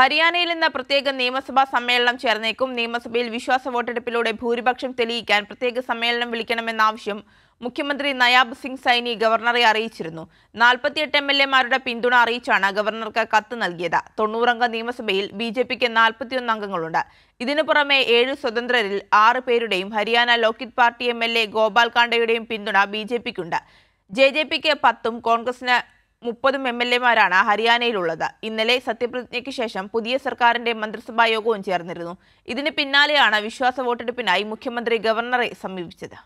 ഹരിയാനയിൽ ഇന്ന് പ്രത്യേക നിയമസഭാ സമ്മേളനം ചേർന്നേക്കും നിയമസഭയിൽ വിശ്വാസ വോട്ടെടുപ്പിലൂടെ ഭൂരിപക്ഷം തെളിയിക്കാൻ പ്രത്യേക സമ്മേളനം വിളിക്കണമെന്ന ആവശ്യം മുഖ്യമന്ത്രി നയാബ് സിംഗ് സൈനി ഗവർണറെ അറിയിച്ചിരുന്നു നാൽപ്പത്തിയെട്ട് എം എൽ എമാരുടെ പിന്തുണ അറിയിച്ചാണ് ഗവർണർക്ക് കത്ത് നൽകിയത് തൊണ്ണൂറംഗ നിയമസഭയിൽ ബി ജെ പിക്ക് നാൽപ്പത്തിയൊന്ന് അംഗങ്ങളുണ്ട് ഇതിനു പുറമെ ഏഴ് സ്വതന്ത്രരിൽ ആറ് പേരുടെയും Haryana Lokhit party M L A Gopal കാണ്ടയുടെയും പിന്തുണ ബി ജെ പിക്കുണ്ട് ജെ ജെ പിക്ക് പത്തും കോൺഗ്രസിന് മുപ്പതും എം എൽ എമാരാണ് ഹരിയാനയിലുള്ളത് ഇന്നലെ സത്യപ്രതിജ്ഞയ്ക്ക് ശേഷം പുതിയ സർക്കാരിന്റെ മന്ത്രിസഭാ യോഗവും ചേർന്നിരുന്നു ഇതിന് പിന്നാലെയാണ് വിശ്വാസ വോട്ടെടുപ്പിനായി മുഖ്യമന്ത്രി ഗവർണറെ സമീപിച്ചത്